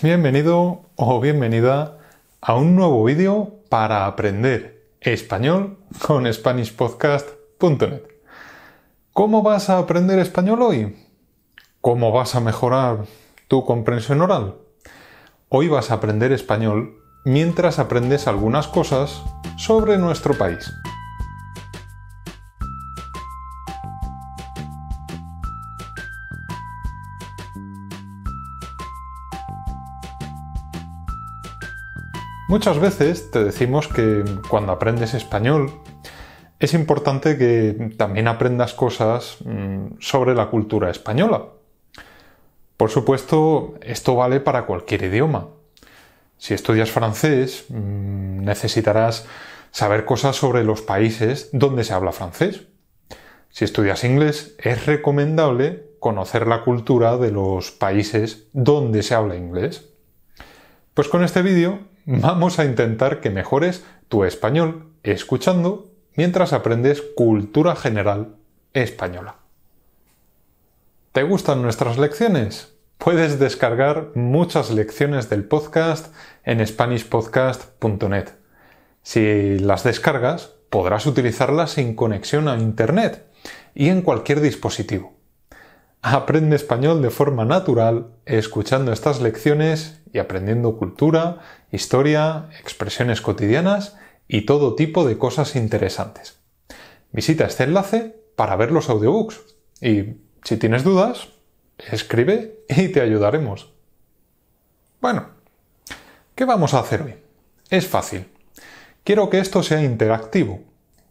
Bienvenido o bienvenida a un nuevo vídeo para aprender español con SpanishPodcast.net. ¿Cómo vas a aprender español hoy? ¿Cómo vas a mejorar tu comprensión oral? Hoy vas a aprender español mientras aprendes algunas cosas sobre nuestro país. Muchas veces te decimos que cuando aprendes español es importante que también aprendas cosas mm, sobre la cultura española. Por supuesto, esto vale para cualquier idioma. Si estudias francés, mm, necesitarás saber cosas sobre los países donde se habla francés. Si estudias inglés, es recomendable conocer la cultura de los países donde se habla inglés. Pues con este vídeo Vamos a intentar que mejores tu español escuchando mientras aprendes cultura general española. ¿Te gustan nuestras lecciones? Puedes descargar muchas lecciones del podcast en SpanishPodcast.net. Si las descargas, podrás utilizarlas sin conexión a Internet y en cualquier dispositivo. Aprende español de forma natural escuchando estas lecciones y aprendiendo cultura, historia, expresiones cotidianas y todo tipo de cosas interesantes. Visita este enlace para ver los audiobooks y si tienes dudas, escribe y te ayudaremos. Bueno, ¿qué vamos a hacer hoy? Es fácil. Quiero que esto sea interactivo.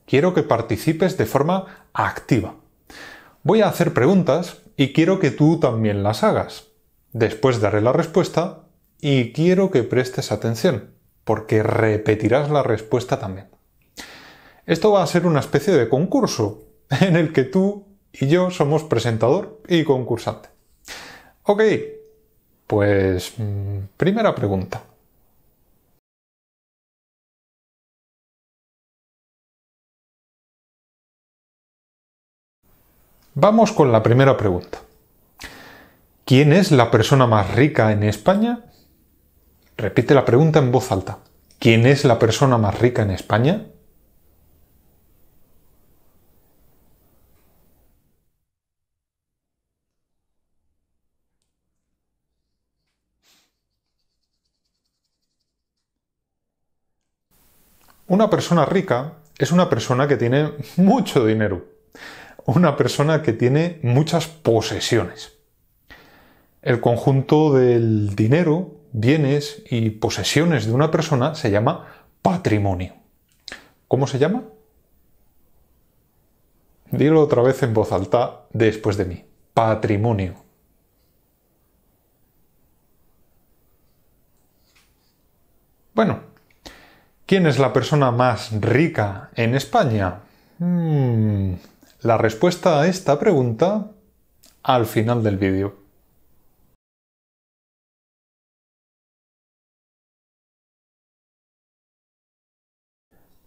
Quiero que participes de forma activa. Voy a hacer preguntas y quiero que tú también las hagas. Después daré la respuesta y quiero que prestes atención, porque repetirás la respuesta también. Esto va a ser una especie de concurso en el que tú y yo somos presentador y concursante. Ok, pues mm, primera pregunta. Vamos con la primera pregunta. ¿Quién es la persona más rica en España? Repite la pregunta en voz alta. ¿Quién es la persona más rica en España? Una persona rica es una persona que tiene mucho dinero una persona que tiene muchas posesiones. El conjunto del dinero, bienes y posesiones de una persona se llama patrimonio. ¿Cómo se llama? Dilo otra vez en voz alta después de mí. Patrimonio. Bueno, ¿quién es la persona más rica en España? Hmm. La respuesta a esta pregunta al final del vídeo.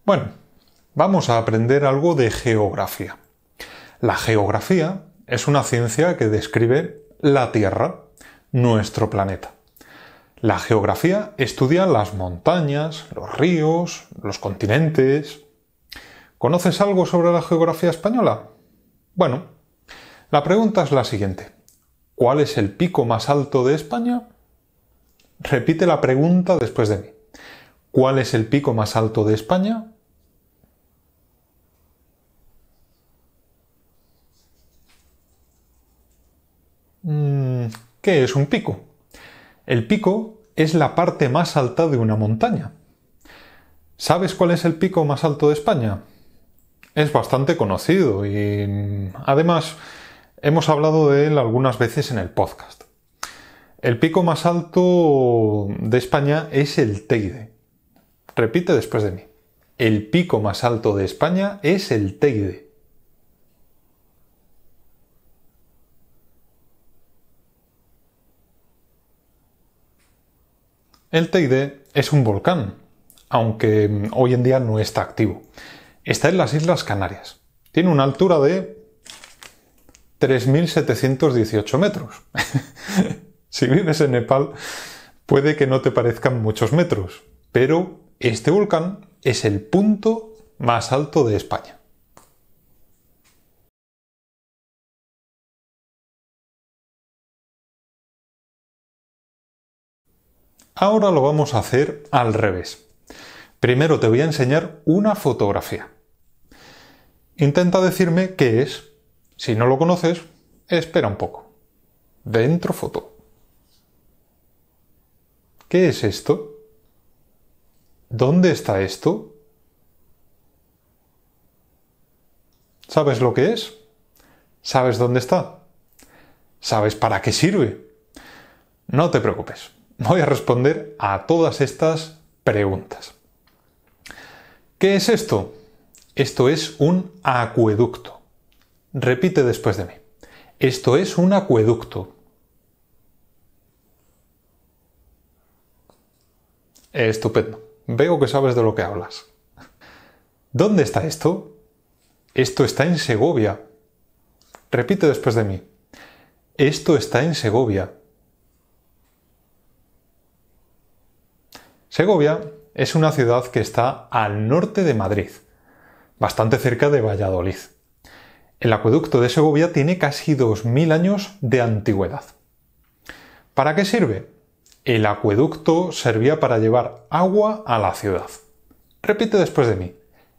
Bueno, vamos a aprender algo de geografía. La geografía es una ciencia que describe la Tierra, nuestro planeta. La geografía estudia las montañas, los ríos, los continentes, ¿Conoces algo sobre la geografía española? Bueno, la pregunta es la siguiente. ¿Cuál es el pico más alto de España? Repite la pregunta después de mí. ¿Cuál es el pico más alto de España? Mm, ¿Qué es un pico? El pico es la parte más alta de una montaña. ¿Sabes cuál es el pico más alto de España? es bastante conocido y además hemos hablado de él algunas veces en el podcast. El pico más alto de España es el Teide. Repite después de mí. El pico más alto de España es el Teide. El Teide es un volcán, aunque hoy en día no está activo está en las Islas Canarias. Tiene una altura de 3.718 metros. si vives en Nepal, puede que no te parezcan muchos metros, pero este volcán es el punto más alto de España. Ahora lo vamos a hacer al revés. Primero te voy a enseñar una fotografía. Intenta decirme qué es. Si no lo conoces, espera un poco. Dentro foto. ¿Qué es esto? ¿Dónde está esto? ¿Sabes lo que es? ¿Sabes dónde está? ¿Sabes para qué sirve? No te preocupes, voy a responder a todas estas preguntas. ¿Qué es esto? Esto es un acueducto. Repite después de mí. Esto es un acueducto. Estupendo. Veo que sabes de lo que hablas. ¿Dónde está esto? Esto está en Segovia. Repite después de mí. Esto está en Segovia. Segovia es una ciudad que está al norte de Madrid, bastante cerca de Valladolid. El acueducto de Segovia tiene casi 2.000 años de antigüedad. ¿Para qué sirve? El acueducto servía para llevar agua a la ciudad. Repite después de mí.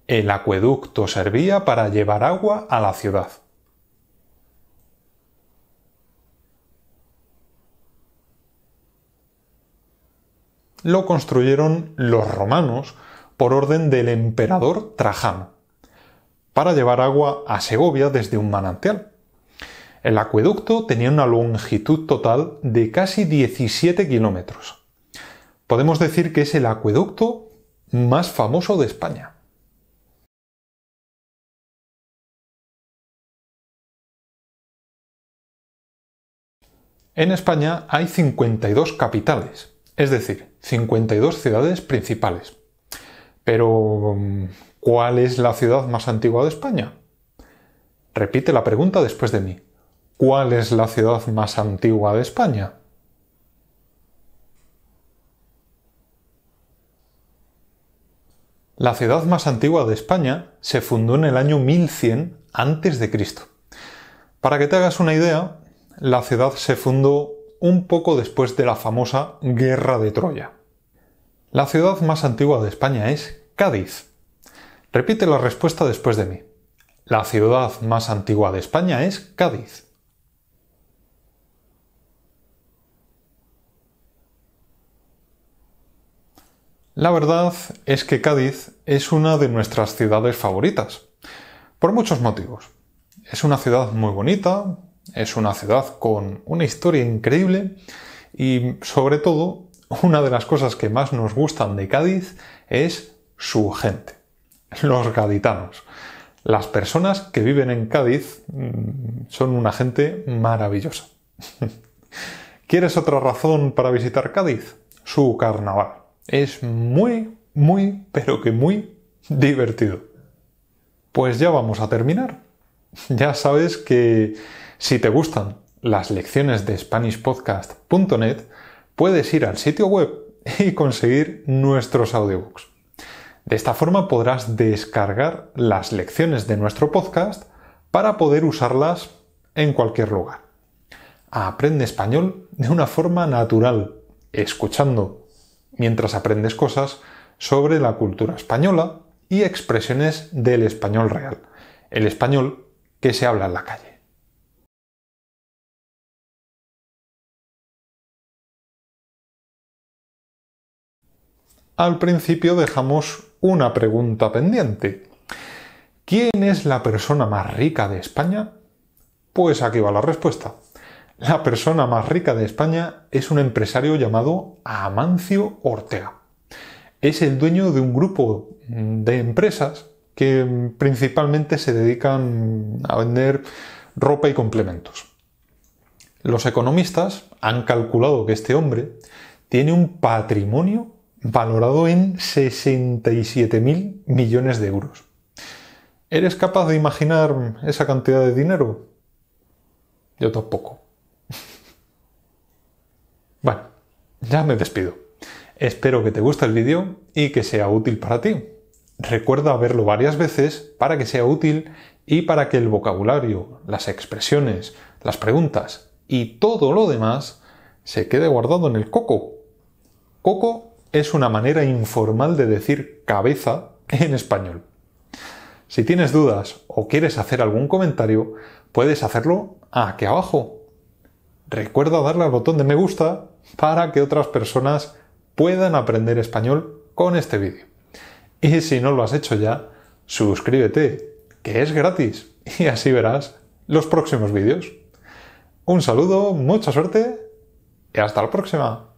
El acueducto servía para llevar agua a la ciudad. lo construyeron los romanos por orden del emperador Trajano, para llevar agua a Segovia desde un manantial. El acueducto tenía una longitud total de casi 17 kilómetros. Podemos decir que es el acueducto más famoso de España. En España hay 52 capitales, es decir, 52 ciudades principales. Pero, mm, ¿cuál es la ciudad más antigua de España? Repite la pregunta después de mí. ¿Cuál es la ciudad más antigua de España? La ciudad más antigua de España se fundó en el año 1100 a.C. Para que te hagas una idea, la ciudad se fundó un poco después de la famosa Guerra de Troya. La ciudad más antigua de España es Cádiz. Repite la respuesta después de mí. La ciudad más antigua de España es Cádiz. La verdad es que Cádiz es una de nuestras ciudades favoritas, por muchos motivos. Es una ciudad muy bonita, es una ciudad con una historia increíble y sobre todo una de las cosas que más nos gustan de Cádiz es su gente, los gaditanos. Las personas que viven en Cádiz mm, son una gente maravillosa. ¿Quieres otra razón para visitar Cádiz? Su carnaval. Es muy, muy, pero que muy divertido. Pues ya vamos a terminar. Ya sabes que si te gustan las lecciones de SpanishPodcast.net, puedes ir al sitio web y conseguir nuestros audiobooks. De esta forma podrás descargar las lecciones de nuestro podcast para poder usarlas en cualquier lugar. Aprende español de una forma natural, escuchando, mientras aprendes cosas sobre la cultura española y expresiones del español real, el español que se habla en la calle. al principio dejamos una pregunta pendiente. ¿Quién es la persona más rica de España? Pues aquí va la respuesta. La persona más rica de España es un empresario llamado Amancio Ortega. Es el dueño de un grupo de empresas que principalmente se dedican a vender ropa y complementos. Los economistas han calculado que este hombre tiene un patrimonio valorado en 67.000 millones de euros. ¿Eres capaz de imaginar esa cantidad de dinero? Yo tampoco. bueno, ya me despido. Espero que te guste el vídeo y que sea útil para ti. Recuerda verlo varias veces para que sea útil y para que el vocabulario, las expresiones, las preguntas y todo lo demás se quede guardado en el coco. Coco es una manera informal de decir cabeza en español. Si tienes dudas o quieres hacer algún comentario, puedes hacerlo aquí abajo. Recuerda darle al botón de me gusta para que otras personas puedan aprender español con este vídeo. Y si no lo has hecho ya, suscríbete, que es gratis, y así verás los próximos vídeos. Un saludo, mucha suerte y hasta la próxima.